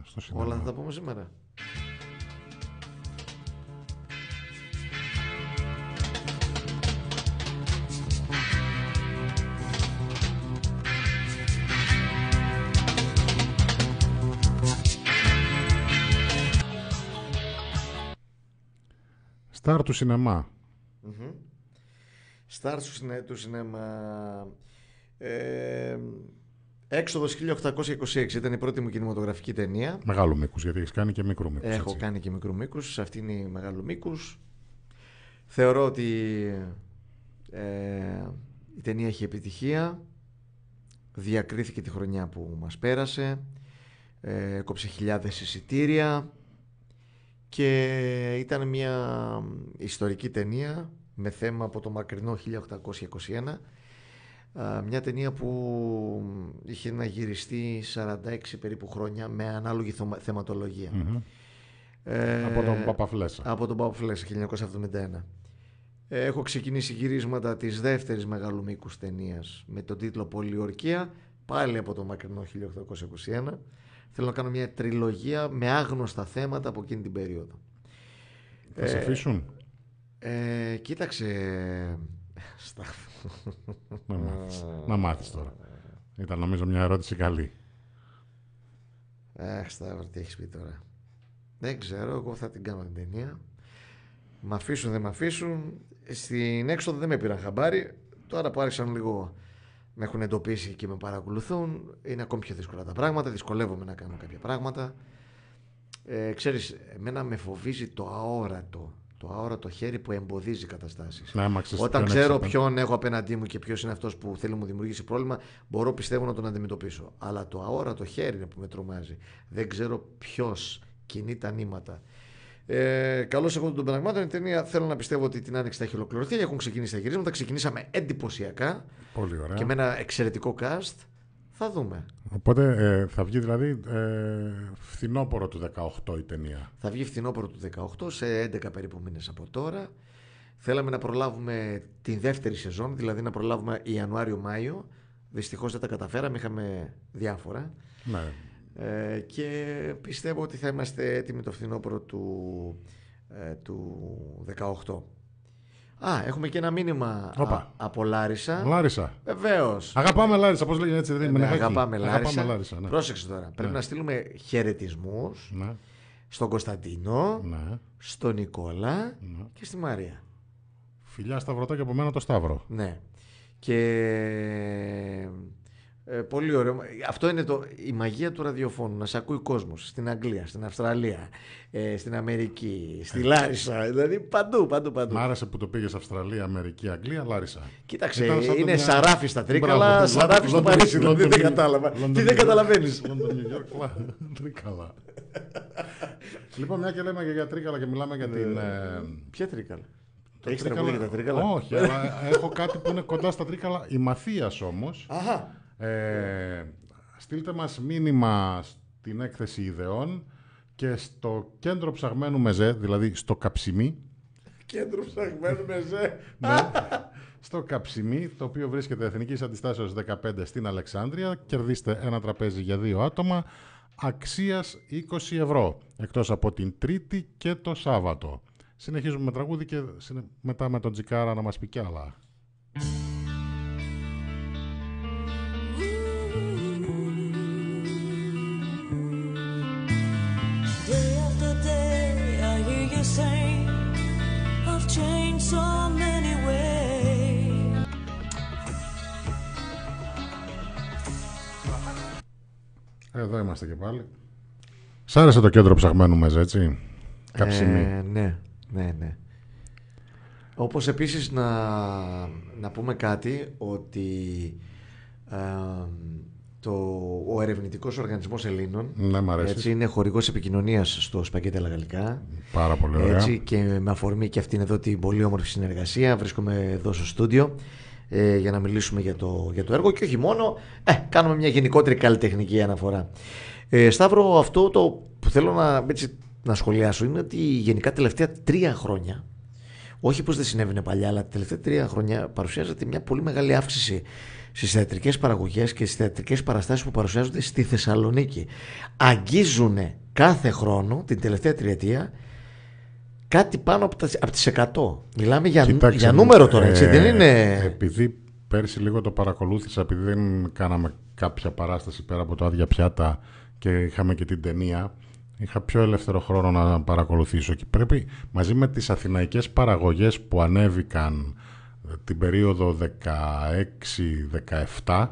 στο σινεμά. Όλα θα τα πούμε σήμερα. Στάρ του σινεμα mm του, σινεμά. Ε, Έξοδος 1826 ήταν η πρώτη μου κινηματογραφική ταινία. Μεγάλο μήκος, γιατί έχεις κάνει και μικρού μήκου. Έχω κάνει και μικρού μήκου. Αυτή είναι η μεγάλο μήκου. Θεωρώ ότι ε, η ταινία έχει επιτυχία. Διακρίθηκε τη χρονιά που μας πέρασε. Ε, κόψε χιλιάδες εισιτήρια και ήταν μια ιστορική ταινία με θέμα από το μακρινό 1821 μια ταινία που είχε να γυριστεί 46 περίπου χρόνια με ανάλογη ε, από τον Παπαφλέσσα από τον Παπαφλέσσα 1971 ε, Έχω ξεκινήσει γυρίσματα της δεύτερης μεγάλου μήκους ταινίας με τον τίτλο «Πολιορκία» πάλι από το μακρινό 1821 Θέλω να κάνω μια τριλογία με άγνωστα θέματα από εκείνη την περίοδο. Θα σε ε, αφήσουν. Ε, κοίταξε. Ε, να μάθεις. να τώρα. Ήταν νομίζω μια ερώτηση καλή. Αχ, Σταύρο, τι έχεις πει τώρα. Δεν ξέρω, εγώ θα την κάνω την ταινία. Μ' αφήσουν, δεν μ' αφήσουν. Στην έξοδο δεν με πήραν χαμπάρι. Τώρα που άρχισαν λίγο με έχουν εντοπίσει και με παρακολουθούν. Είναι ακόμη πιο δύσκολα τα πράγματα. Δυσκολεύομαι να κάνω κάποια πράγματα. Ε, ξέρεις, εμένα με φοβίζει το αόρατο. Το αόρατο χέρι που εμποδίζει καταστάσει. Όταν ξέρω ποιον έχω απέναντί μου και ποιος είναι αυτός που θέλει να μου δημιουργήσει πρόβλημα, μπορώ πιστεύω να τον αντιμετωπίσω. Αλλά το αόρατο χέρι είναι που με τρομάζει. Δεν ξέρω ποιος κινεί τα νήματα. Ε, Καλώς εγώ των πραγμάτων. Η ταινία θέλω να πιστεύω ότι την άνοιξη θα έχει ολοκληρωθεί. Έχουν ξεκινήσει τα γυρίσματα. Ξεκινήσαμε εντυπωσιακά. Πολύ ωραία. Και με ένα εξαιρετικό cast. Θα δούμε. Οπότε ε, θα βγει δηλαδή ε, φθινόπωρο του 18 η ταινία. Θα βγει φθινόπωρο του 18 σε 11 περίπου μήνες από τώρα. Θέλαμε να προλάβουμε την δεύτερη σεζόν, δηλαδή να προλάβουμε Ιανουάριο-Μάιο. Δυστυχώς δεν τα καταφέραμε, είχαμε διάφορα. Ναι. Ε, και πιστεύω ότι θα είμαστε έτοιμοι το φθινόπωρο του, ε, του 18. Α, έχουμε και ένα μήνυμα α, από Λάρισα. Λάρισα. Βεβαίως. Αγαπάμε Λάρισα, πώς λέγεται έτσι, δεν ε, είναι ναι, Αγαπάμε Λάρισα. Ναι. Πρόσεξε τώρα. Πρέπει ναι. να στείλουμε χαιρετισμούς στον Κωνσταντίνο, στον Νικόλα και στη Μαρία. Φιλιά Σταυρωτά και από μένα το Σταύρο. Ναι. Και ε, πολύ ωραίο. Αυτό είναι το, η μαγεία του ραδιοφώνου. Να σε ακούει κόσμος στην Αγγλία, στην Αυστραλία, ε, στην Αμερική, στη ε. Λάρισα. Δηλαδή παντού, παντού, παντού. Μ' άρεσε που το πήγες Αυστραλία, Αμερική, Αγγλία, Λάρισα. Κοίταξε, είναι μια... σαράφι στα τρίκαλα, σαράφι στο Παρίσι. Δηλαδή δεν κατάλαβα. Τι δεν καταλαβαίνει. τρίκαλα. Λοιπόν, μια και λέμε για τρίκαλα και μιλάμε για την. Ποια τρίκαλα. Έχει τρίκαλα. Όχι, αλλά έχω κάτι που είναι κοντά στα τρίκαλα. Η Μαθίας όμως. Ε, στείλτε μας μήνυμα στην έκθεση ιδεών και στο κέντρο ψαγμένου μεζέ, δηλαδή στο καψιμί. Κέντρο ψαγμένου μεζέ. ναι, στο καψιμί, το οποίο βρίσκεται Εθνικής Αντιστάσεως 15 στην Αλεξάνδρεια. Κερδίστε ένα τραπέζι για δύο άτομα αξίας 20 ευρώ, εκτός από την Τρίτη και το Σάββατο. Συνεχίζουμε με τραγούδι και μετά με τον Τζικάρα να μας πει κι άλλα. Εδώ είμαστε και πάλι. Σ' άρεσε το κέντρο ψαχμένου μέσα, έτσι. καψιμή. ε, ναι, ναι, ναι. Όπως επίσης να, να πούμε κάτι ότι το, ο ερευνητικός οργανισμός Ελλήνων ναι, έτσι, είναι χορηγός επικοινωνίας στο Σπαγκέτα Γαλλικά Πάρα πολύ ωραία. Έτσι, και με αφορμή και αυτήν εδώ την πολύ όμορφη συνεργασία βρίσκομαι εδώ στο στούντιο ε, για να μιλήσουμε για το, για το έργο και όχι μόνο, ε, κάνουμε μια γενικότερη καλλιτεχνική αναφορά. Ε, Σταύρο, αυτό το που θέλω να, έτσι, να σχολιάσω είναι ότι γενικά τελευταία τρία χρόνια, όχι πως δεν συνέβαινε παλιά, αλλά τελευταία τρία χρόνια παρουσιάζεται μια πολύ μεγάλη αύξηση στις θεατρικές παραγωγές και στις θεατρικές παραστάσεις που παρουσιάζονται στη Θεσσαλονίκη. Αγγίζουν κάθε χρόνο την τελευταία τριετία κάτι πάνω από, τα, από τις 100. Μιλάμε για, για νούμερο τώρα, έτσι, ε, δεν είναι... Επειδή πέρσι λίγο το παρακολούθησα, επειδή δεν κάναμε κάποια παράσταση πέρα από το άδεια πιάτα και είχαμε και την ταινία, είχα πιο ελεύθερο χρόνο να παρακολουθήσω και πρέπει μαζί με τις αθηναϊκές παραγωγές που ανέβηκαν ε, την περίοδο 16-17,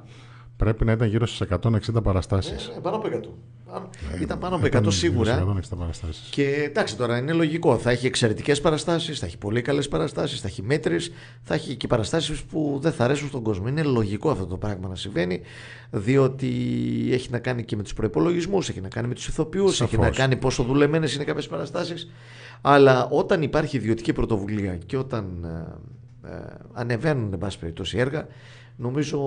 πρέπει να ήταν γύρω στι 160 παραστάσει. Ε, ε, πάνω από 100 ήταν πάνω από 100 σίγουρα. Και εντάξει, τώρα είναι λογικό. Θα έχει εξαιρετικέ παραστάσει, θα έχει πολύ καλέ παραστάσει, θα έχει μέτρε, θα έχει και παραστάσει που δεν θα αρέσουν στον κόσμο. Είναι λογικό αυτό το πράγμα να συμβαίνει, διότι έχει να κάνει και με του προπολογισμού, έχει να κάνει με του ηθοποιού, έχει να κάνει πόσο δουλεμένε είναι κάποιε παραστάσει. Αλλά όταν υπάρχει ιδιωτική πρωτοβουλία και όταν ε, ανεβαίνουν, εν πάση περιπτώσει, έργα, νομίζω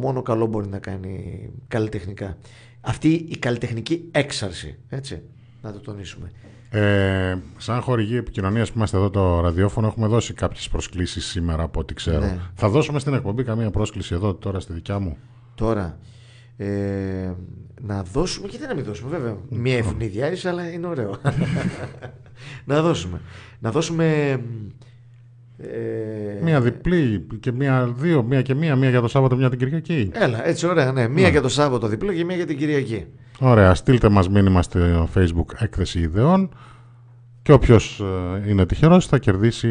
μόνο καλό μπορεί να κάνει καλλιτεχνικά αυτή η καλλιτεχνική έξαρση. Έτσι, να το τονίσουμε. Ε, σαν χορηγή επικοινωνίας που είμαστε εδώ το ραδιόφωνο, έχουμε δώσει κάποιες προσκλήσεις σήμερα από ό,τι ξέρω. Ναι. Θα δώσουμε στην εκπομπή καμία πρόσκληση εδώ τώρα στη δικιά μου. Τώρα. Ε, να δώσουμε, γιατί να μην δώσουμε, βέβαια. Μια ναι. ευνηδιάρηση, αλλά είναι ωραίο. να δώσουμε. Να δώσουμε ε... Μία διπλή και μία δύο, μία και μία, μία για το Σάββατο, μία την Κυριακή. Έλα, έτσι ωραία, ναι. Μία ναι. για το Σάββατο διπλή και μία για την Κυριακή. Ωραία, στείλτε μας μήνυμα στο facebook έκθεση ιδεών και όποιος ε, είναι τυχερός θα κερδίσει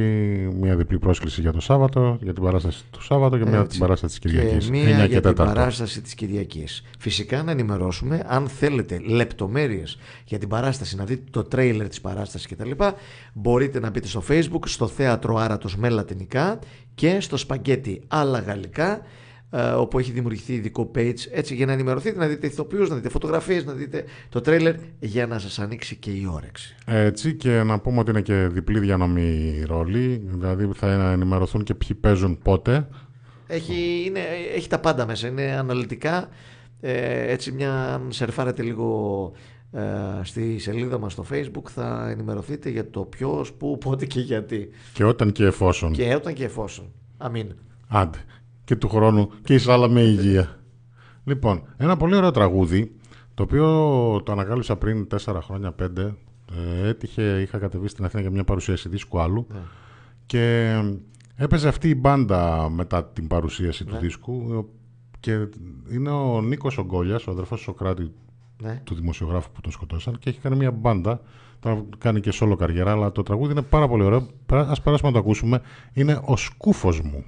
μια διπλή πρόσκληση για το Σάββατο, για την παράσταση του Σάββατο και μια την παράσταση της Κυριακής. Μια για την παράσταση της Κυριακής. Φυσικά να ενημερώσουμε, αν θέλετε λεπτομέρειες για την παράσταση, να δείτε το τρέιλερ της παράστασης κτλ. Μπορείτε να μπείτε στο Facebook, στο θέατρο Άρατος με λατινικά και στο σπαγκέτι άλλα γαλλικά. Ε, όπου έχει δημιουργηθεί ειδικό page έτσι για να ενημερωθείτε, να δείτε ηθοποιούς, να δείτε φωτογραφίες, να δείτε το τρέλερ για να σας ανοίξει και η όρεξη. Έτσι και να πούμε ότι είναι και διπλή διανομή ρόλη, δηλαδή θα ενημερωθούν και ποιοι παίζουν πότε. Έχει, είναι, έχει τα πάντα μέσα, είναι αναλυτικά, ε, έτσι μια σερφάρετε λίγο ε, στη σελίδα μας στο facebook θα ενημερωθείτε για το ποιος, πού, πότε και γιατί. Και όταν και εφόσον. Και όταν και εφόσον. Αμήν. Άντε και του χρόνου και εις άλλα με υγεία. Λοιπόν, ένα πολύ ωραίο τραγούδι, το οποίο το ανακάλυψα πριν 4 χρόνια, 5. Ε, έτυχε, είχα κατεβεί στην Αθήνα για μια παρουσίαση δίσκου άλλου. Ναι. Και έπαιζε αυτή η μπάντα μετά την παρουσίαση του ναι. δίσκου. Και είναι ο Νίκος Ογκόλιας, ο αδερφός του Σοκράτη, ναι. του δημοσιογράφου που τον σκοτώσαν. Και έχει κάνει μια μπάντα. Τώρα κάνει και σόλο καριέρα, αλλά το τραγούδι είναι πάρα πολύ ωραίο. Ας περάσουμε να το ακούσουμε. Είναι «Ο σκούφος μου».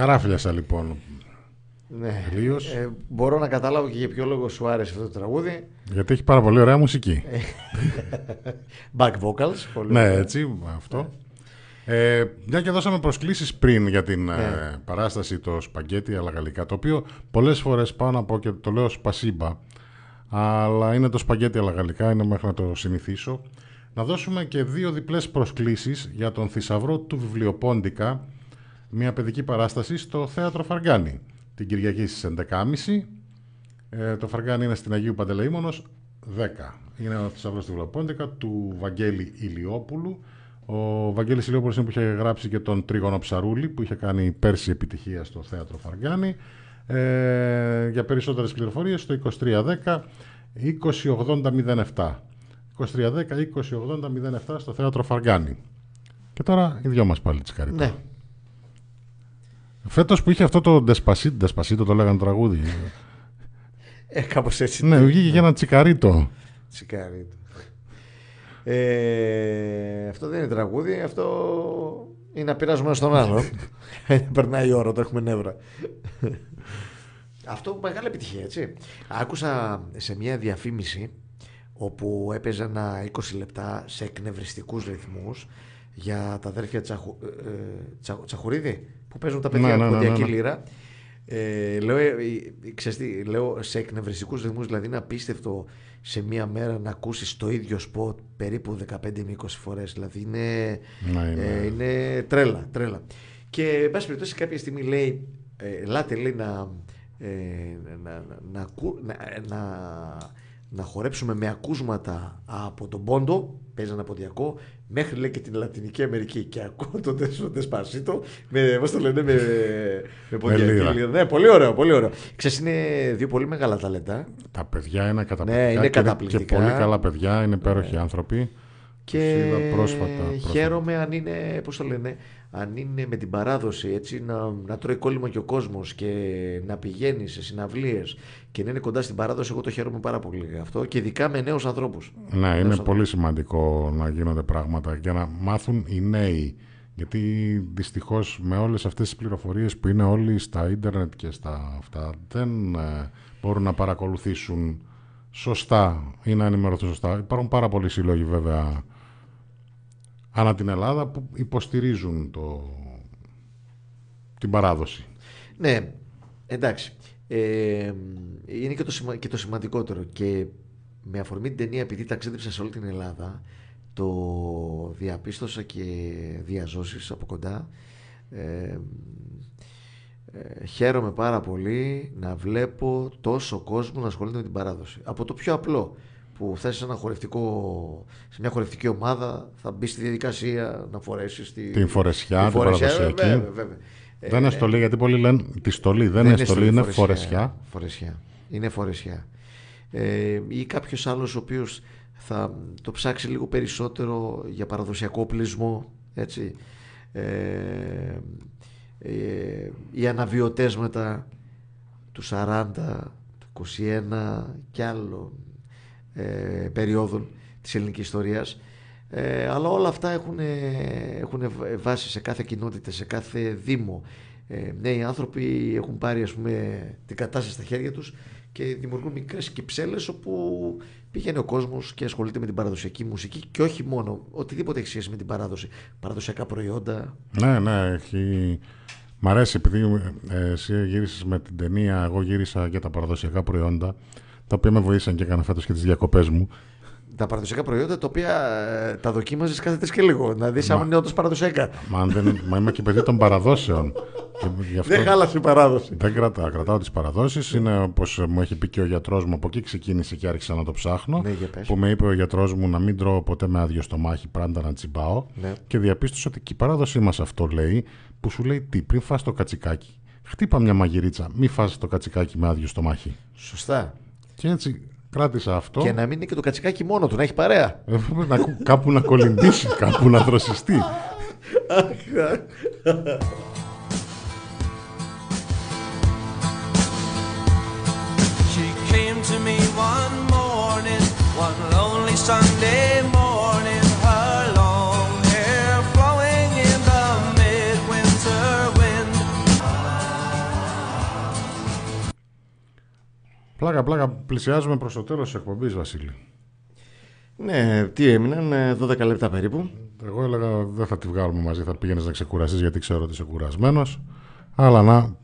Καράφλιασα λοιπόν. Ναι. Ε, μπορώ να καταλάβω και για ποιο λόγο σου άρεσε αυτό το τραγούδι. Γιατί έχει πάρα πολύ ωραία μουσική. Ε, back vocals. ναι, έτσι, αυτό. Ε, μια και δώσαμε προσκλήσεις πριν για την ναι. ε, παράσταση το σπαγκέτι αλλά γαλλικά, το οποίο πολλές φορές πάω να πω και το λέω σπασίμπα, αλλά είναι το σπαγκέτι αλλά είναι μέχρι να το συνηθίσω. Να δώσουμε και δύο διπλές προσκλήσεις για τον θησαυρό του βιβλιοπόντικα μια παιδική παράσταση στο Θέατρο Φαργκάνη την Κυριακή στις 11.30. Ε, το Φαργκάνη είναι στην Αγίου Παντελεήμονος 10. Είναι ο θησαυρός του Βλαπόντικα του Βαγγέλη Ηλιόπουλου. Ο Βαγγέλης Ηλιόπουλος είναι που είχε γράψει και τον Τρίγωνο Ψαρούλη που είχε κάνει πέρσι επιτυχία στο Θέατρο Φαργκάνη. Ε, για περισσότερες πληροφορίες Το 2310 208007. 2310-2080-07 στο θέατρο Φαργκάνη. Και τώρα οι δυο μας πάλι τσικαριτά. Ναι. Φέτος που είχε αυτό το Despacito, Despacito το λέγανε τραγούδι. Ε, κάπως έτσι. Ναι, βγήκε για ένα τσικαρίτο. Τσικαρίτο. Ε, αυτό δεν είναι τραγούδι, αυτό είναι να πειράζουμε στον άλλο. Περνάει η ώρα, το έχουμε νεύρα. αυτό μεγάλη επιτυχία, έτσι. Άκουσα σε μια διαφήμιση όπου έπαιζε ένα 20 λεπτά σε εκνευριστικούς ρυθμούς για τα αδέρφια Τσαχου... Ε, ε, Τσαχουρίδη που παίζουν τα παιδιά ναι, λέω, σε εκνευριστικούς ρυθμούς, δηλαδή είναι απίστευτο σε μία μέρα να ακούσεις το ίδιο σποτ περίπου 15 20 φορές. Δηλαδή είναι, είναι τρέλα, τρέλα. Και εν πάση περιπτώσει κάποια στιγμή λέει, ελάτε λέει να, να, να, να, να να χορέψουμε με ακούσματα από τον Πόντο, παίζανε από ποντιακό, μέχρι λέει και την Λατινική Αμερική. Και ακούω τον Τεσπασίτο, με, πώς το λένε, με, με ναι, πολύ ωραίο, πολύ ωραίο. Ξέρεις, είναι δύο πολύ μεγάλα ταλέντα. Τα παιδιά είναι καταπληκτικά. Ναι, είναι καταπληκτικά. Και, πολύ καλά παιδιά, είναι υπέροχοι ναι. άνθρωποι. Και πρόσφατα, χαίρομαι αν είναι, πώς το λένε, αν είναι με την παράδοση έτσι, να, να τρώει κόλλημα και ο κόσμος και να πηγαίνει σε συναυλίες και να είναι κοντά στην παράδοση, εγώ το χαίρομαι πάρα πολύ γι' αυτό και ειδικά με νέους ανθρώπους. Ναι, είναι πολύ σημαντικό να γίνονται πράγματα και να μάθουν οι νέοι. Γιατί δυστυχώς με όλες αυτές τις πληροφορίες που είναι όλοι στα ίντερνετ και στα αυτά, δεν ε, μπορούν να παρακολουθήσουν σωστά ή να ενημερωθούν σωστά. Υπάρχουν πάρα πολλοί σύλλογοι βέβαια ανά την Ελλάδα που υποστηρίζουν το, την παράδοση. Ναι, εντάξει. Ε, είναι και το, το σημαντικότερο και με αφορμή την ταινία επειδή ταξίδεψα σε όλη την Ελλάδα το διαπίστωσα και διαζώσεις από κοντά ε, ε χαίρομαι πάρα πολύ να βλέπω τόσο κόσμο να ασχολείται με την παράδοση από το πιο απλό που φτάσει σε, ένα χορευτικό, σε μια χορευτική ομάδα, θα μπεις στη διαδικασία να φορέσεις τη... την φορεσιά, την παραδοσιακή. Δεν είναι ε, στολή, γιατί πολλοί λένε τη στολή. Δεν, είναι στολή, είναι φορεσιά. φορεσιά. Είναι φορεσιά. Ε, ή κάποιος άλλος ο οποίος θα το ψάξει λίγο περισσότερο για παραδοσιακό πλεισμό. Έτσι. Ε, ε, οι αναβιωτές μετά του 40, του 21 και άλλων ε, περιόδων της ελληνικής ιστορίας ε, αλλά όλα αυτά έχουν, ε, έχουν βάση σε κάθε κοινότητα, σε κάθε δήμο. Ε, νέοι άνθρωποι έχουν πάρει ας πούμε, την κατάσταση στα χέρια τους και δημιουργούν μικρές κυψέλες όπου πήγαινε ο κόσμος και ασχολείται με την παραδοσιακή μουσική και όχι μόνο, οτιδήποτε έχει σχέση με την παράδοση, παραδοσιακά προϊόντα. Ναι, ναι, έχει... Μ' αρέσει επειδή ε, εσύ γύρισες με την ταινία, εγώ γύρισα για τα παραδοσιακά προϊόντα τα οποία με βοήθησαν και έκανα φέτος και τις διακοπές μου. Τα παραδοσιακά προϊόντα τα οποία ε, τα δοκίμαζες κάθε τρεις και λίγο. Να δεις αν είναι όντως παραδοσιακά. Μα, δεν, μα είμαι και παιδί των παραδόσεων. δεν χάλασε η παράδοση. Δεν κρατά, κρατάω τις παραδόσεις. Είναι όπως μου έχει πει και ο γιατρός μου, από εκεί ξεκίνησε και άρχισα να το ψάχνω. Ναι, που με είπε ο γιατρός μου να μην τρώω ποτέ με άδειο στομάχι, πράγματα να τσιμπάω. Ναι. Και διαπίστωσα ότι και η παράδοσή μας αυτό λέει, που σου λέει τι, πριν φά το κατσικάκι. Χτύπα μια μαγειρίτσα, μη φάζει το κατσικάκι με άδειο στομάχι. Σωστά. Και έτσι κράτησα αυτό. Και να μην είναι και το κατσικάκι μόνο του, να έχει παρέα. Ε, να, κάπου να κολυμπήσει, κάπου να δροσιστεί. She Πλάκα, πλάκα, πλησιάζουμε προς το τέλος της εκπομπής, Βασίλη. Ναι, τι έμειναν, 12 ε, λεπτά περίπου. Εγώ έλεγα δεν θα τη βγάλουμε μαζί, θα πήγαινες να ξεκουραστείς γιατί ξέρω ότι είσαι κουρασμένος. Αλλά να,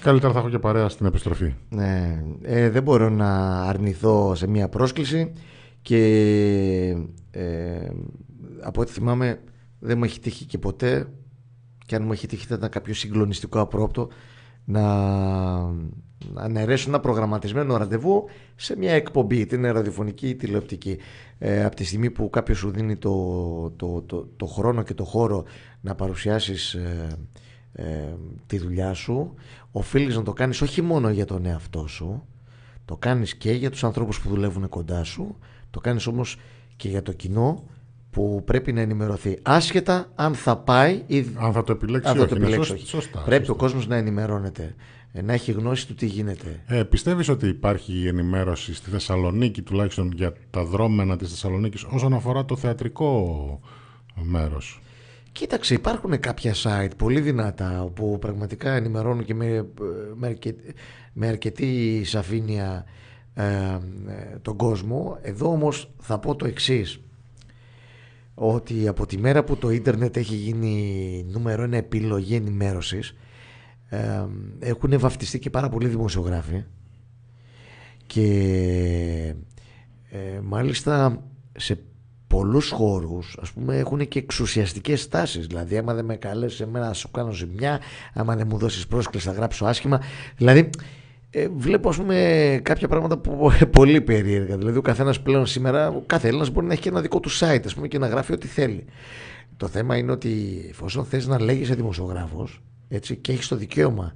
καλύτερα θα έχω και παρέα στην επιστροφή. Ναι, ε, δεν μπορώ να αρνηθώ σε μια πρόσκληση και ε, από ό,τι θυμάμαι δεν μου έχει τύχει και ποτέ και αν μου έχει τύχει θα ήταν κάποιο συγκλονιστικό απρόπτο να να αναιρέσουν ένα προγραμματισμένο ραντεβού σε μια εκπομπή, την ραδιοφωνική ή τηλεοπτική. Ε, από τη στιγμή που κάποιος σου δίνει το, το, το, το χρόνο και το χώρο να παρουσιάσεις ε, ε, τη δουλειά σου, οφείλεις να το κάνεις όχι μόνο για τον εαυτό σου, το κάνεις και για τους ανθρώπους που δουλεύουν κοντά σου, το κάνεις όμως και για το κοινό που πρέπει να ενημερωθεί άσχετα αν θα πάει ή αν θα το επιλέξει, αν θα το επιλέξει Πρέπει ο κόσμος να ενημερώνεται να έχει γνώση του τι γίνεται. Ε, πιστεύεις ότι υπάρχει ενημέρωση στη Θεσσαλονίκη τουλάχιστον για τα δρόμενα της Θεσσαλονίκης όσον αφορά το θεατρικό μέρος. Κοίταξε, υπάρχουν κάποια site πολύ δυνατά όπου πραγματικά ενημερώνουν και με, αρκετή, με σαφήνεια ε, τον κόσμο. Εδώ όμως θα πω το εξής ότι από τη μέρα που το ίντερνετ έχει γίνει νούμερο ένα επιλογή ενημέρωσης ε, έχουν βαφτιστεί και πάρα πολλοί δημοσιογράφοι και ε, μάλιστα σε πολλούς χώρους ας πούμε έχουν και εξουσιαστικές στάσεις δηλαδή άμα δεν με καλέσεις εμένα σου κάνω ζημιά άμα δεν μου δώσεις πρόσκληση θα γράψω άσχημα δηλαδή ε, βλέπω ας πούμε κάποια πράγματα που πολύ περίεργα δηλαδή ο καθένας πλέον σήμερα ο κάθε Έλληνας μπορεί να έχει και ένα δικό του site ας πούμε και να γράφει ό,τι θέλει το θέμα είναι ότι εφόσον θες να λέγεις δημοσιογράφος έτσι, και έχεις το δικαίωμα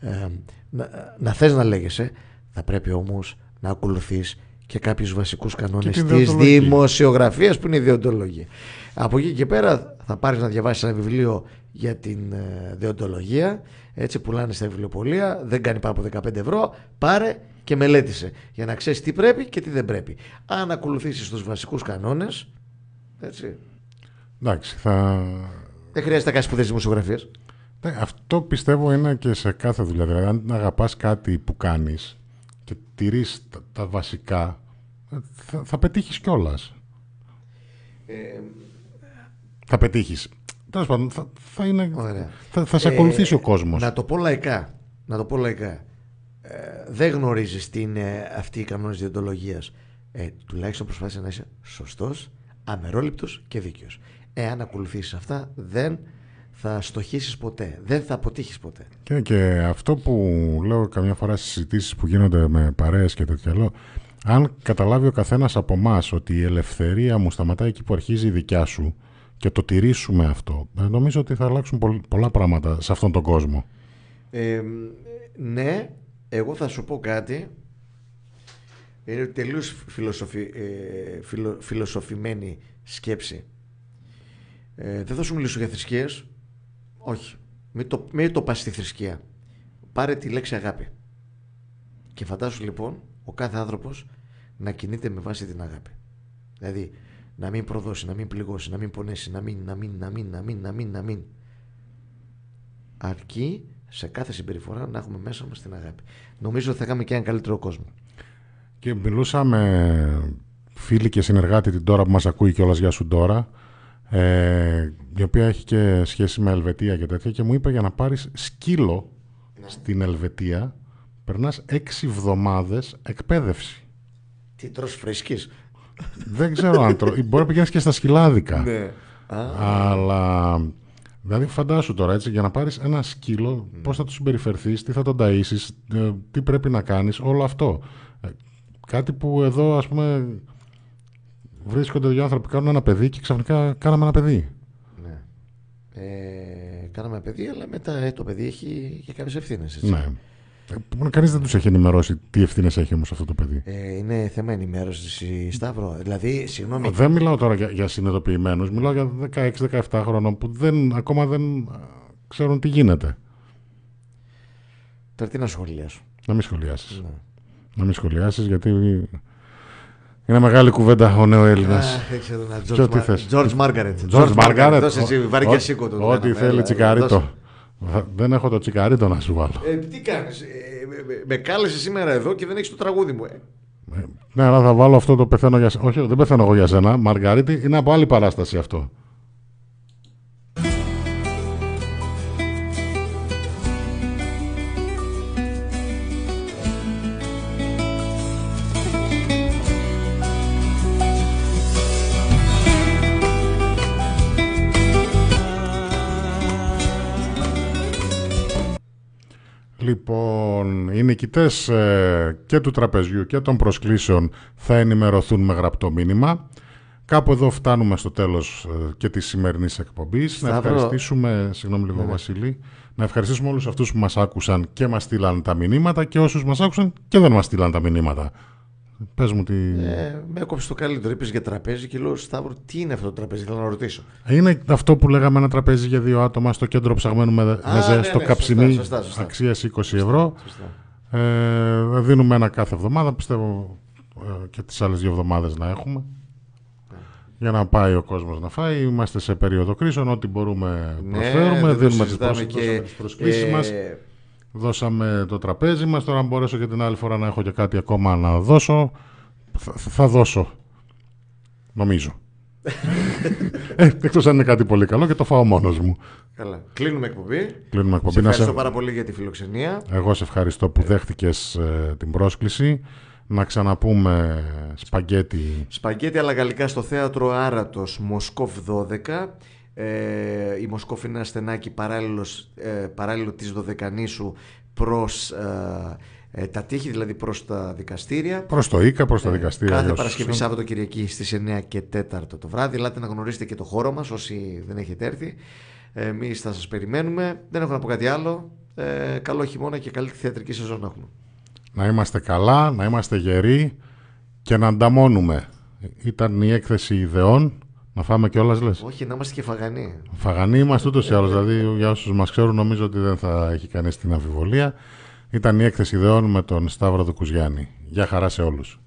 ε, να, να θες να λέγεσαι, θα πρέπει όμως να ακολουθείς και κάποιους βασικούς κανόνες της δημοσιογραφίας που είναι η διοντολογία. Από εκεί και πέρα θα πάρεις να διαβάσεις ένα βιβλίο για την ε, διοντολογία, έτσι πουλάνε στα βιβλιοπολία, δεν κάνει πάνω από 15 ευρώ, πάρε και μελέτησε για να ξέρεις τι πρέπει και τι δεν πρέπει. Αν ακολουθήσεις τους βασικούς κανόνες, έτσι. Εντάξει, θα... Δεν χρειάζεται να κάνεις σπουδές δημοσιογραφίας. Ναι, αυτό πιστεύω είναι και σε κάθε δουλειά. Δηλαδή, αν αγαπάς κάτι που κάνεις και τηρείς τα, βασικά, ε, θα, θα πετύχεις κιόλας. Ε... Θα πετύχεις. Τέλος πάντων, θα, θα, είναι, θα, θα σε ε, ακολουθήσει ο κόσμος. Να το πω λαϊκά. Να το πω λαϊκά. Ε, δεν γνωρίζεις τι είναι αυτή η κανόνες διοντολογίας. Ε, τουλάχιστον προσπάθησε να είσαι σωστός, αμερόληπτος και δίκαιος. Εάν ακολουθήσεις αυτά, δεν θα στοχίσεις ποτέ. Δεν θα αποτύχεις ποτέ. Και, αυτό που λέω καμιά φορά στις συζητήσεις που γίνονται με παρέες και τέτοια, λέω, αν καταλάβει ο καθένας από εμάς ότι η ελευθερία μου σταματάει εκεί που αρχίζει η δικιά σου και το τηρήσουμε αυτό, ε, νομίζω ότι θα αλλάξουν πολλά πράγματα σε αυτόν τον κόσμο. Ε, ναι, εγώ θα σου πω κάτι. Είναι τελείως ε, φιλοσοφημένη σκέψη. Ε, δεν θα σου μιλήσω για θρησκείες, όχι. Μην το, μην το πας στη θρησκεία. Πάρε τη λέξη αγάπη. Και φαντάσου λοιπόν ο κάθε άνθρωπος να κινείται με βάση την αγάπη. Δηλαδή να μην προδώσει, να μην πληγώσει, να μην πονέσει, να μην, να μην, να μην, να μην, να μην, να μην. Αρκεί σε κάθε συμπεριφορά να έχουμε μέσα μας την αγάπη. Νομίζω ότι θα κάνουμε και έναν καλύτερο κόσμο. Και μιλούσαμε φίλοι και συνεργάτη την τώρα που μας ακούει κιόλας για σου τώρα ε, η οποία έχει και σχέση με Ελβετία και τέτοια και μου είπε για να πάρεις σκύλο ναι. στην Ελβετία περνάς έξι εβδομάδες εκπαίδευση. Τι τρως φρίσκεις. Δεν ξέρω αν τρώω. Μπορεί να πηγαίνεις και στα σκυλάδικα. Ναι. Αλλά Δηλαδή, φαντάσου τώρα έτσι, για να πάρεις ένα σκύλο, mm. Ναι. πώς θα του συμπεριφερθείς, τι θα τον τασει, ε, τι πρέπει να κάνεις, όλο αυτό. Ε, κάτι που εδώ, ας πούμε, βρίσκονται οι άνθρωποι, κάνουν ένα παιδί και ξαφνικά κάναμε ένα παιδί. Ναι. Ε, κάναμε παιδί, αλλά μετά ε, το παιδί έχει και κάποιες ευθύνες. Ναι. Ε, Κανείς δεν τους έχει ενημερώσει τι ευθύνες έχει όμως αυτό το παιδί. Ε, είναι θέμα ενημέρωσης, Σταύρο. Δηλαδή, συγγνώμη. Δεν μιλάω τώρα για, για συνειδητοποιημένους. Μιλάω για 16-17 χρόνων που δεν, ακόμα δεν ε, ξέρουν τι γίνεται. Τώρα τι να σχολιάσω. Να μην σχολιάσεις. Ναι. Να μην σχολιάσεις γιατί είναι μεγάλη κουβέντα ο νέο Έλληνας. Τζορτ Μάργαρετ. Τζορτ Μάργαρετ. Ό,τι θέλει ε, τσικαρίτο. Δεν έχω το τσικαρίτο να σου βάλω. Ε, τι κάνεις. Ε, με κάλεσες σήμερα εδώ και δεν έχεις το τραγούδι μου. Ναι, αλλά θα βάλω αυτό το πεθαίνω για σένα. Όχι, δεν πεθαίνω εγώ για σένα. Μαργαρίτη είναι από άλλη παράσταση αυτό. Λοιπόν, οι νικητές ε, και του τραπεζιού και των προσκλήσεων θα ενημερωθούν με γραπτό μήνυμα. Κάπου εδώ φτάνουμε στο τέλος ε, και της σημερινής εκπομπής. Να ευχαριστήσουμε, συγγνώμη λίγο ναι, ναι. Βασίλη, να ευχαριστήσουμε όλους αυτούς που μας άκουσαν και μας στείλαν τα μηνύματα και όσους μας άκουσαν και δεν μας στείλαν τα μηνύματα. Πες μου Ε, με έκοψε το καλύτερο. Είπες για τραπέζι και λέω Σταύρο, τι είναι αυτό το τραπέζι, θέλω να ρωτήσω. Είναι αυτό που λέγαμε ένα τραπέζι για δύο άτομα στο κέντρο ψαγμένου με, στο καψιμί αξία 20 ευρώ. Ε, δίνουμε ένα κάθε εβδομάδα. Πιστεύω ε, και τις άλλες δύο εβδομάδες να έχουμε. Ναι. Για να πάει ο κόσμος να φάει. Είμαστε σε περίοδο κρίσεων. Ό,τι μπορούμε ναι, προσφέρουμε. δίνουμε τις προσκλήσεις ε, Δώσαμε το τραπέζι μας, τώρα αν μπορέσω και την άλλη φορά να έχω και κάτι ακόμα να δώσω, θα, δώσω, νομίζω. ε, αν είναι κάτι πολύ καλό και το φάω μόνος μου. Καλά. Κλείνουμε εκπομπή. Κλείνουμε εκπομπή. Σε ευχαριστώ πάρα πολύ για τη φιλοξενία. Εγώ σε ευχαριστώ που ε. δέχτηκες ε, την πρόσκληση. Να ξαναπούμε σπαγκέτι. Σπαγκέτι αλλά γαλλικά στο θέατρο Άρατος Μοσκόβ 12 ε, η Μοσκόφη είναι ένα στενάκι ε, παράλληλο της Δωδεκανήσου προς ε, ε, τα τείχη, δηλαδή προς τα δικαστήρια. Προς το ΊΚΑ, προς τα ε, δικαστήρια. Κάθε Παρασκευή, Σάββατο, Κυριακή στις 9 και 4 το βράδυ. Ελάτε να γνωρίσετε και το χώρο μας όσοι δεν έχετε έρθει. Εμείς θα σας περιμένουμε. Δεν έχω να πω κάτι άλλο. καλό χειμώνα και καλή θεατρική σεζόν να έχουμε. Να είμαστε καλά, να είμαστε γεροί και να ανταμώνουμε. Ήταν η έκθεση ιδεών να φάμε κιόλας, λες. Όχι, να είμαστε και φαγανοί. Φαγανοί είμαστε ούτως ή άλλως. Δηλαδή, για όσους μας ξέρουν, νομίζω ότι δεν θα έχει κανείς την αμφιβολία. Ήταν η έκθεση ιδεών με τον Σταύρο Δουκουζιάννη. Γεια χαρά σε όλους.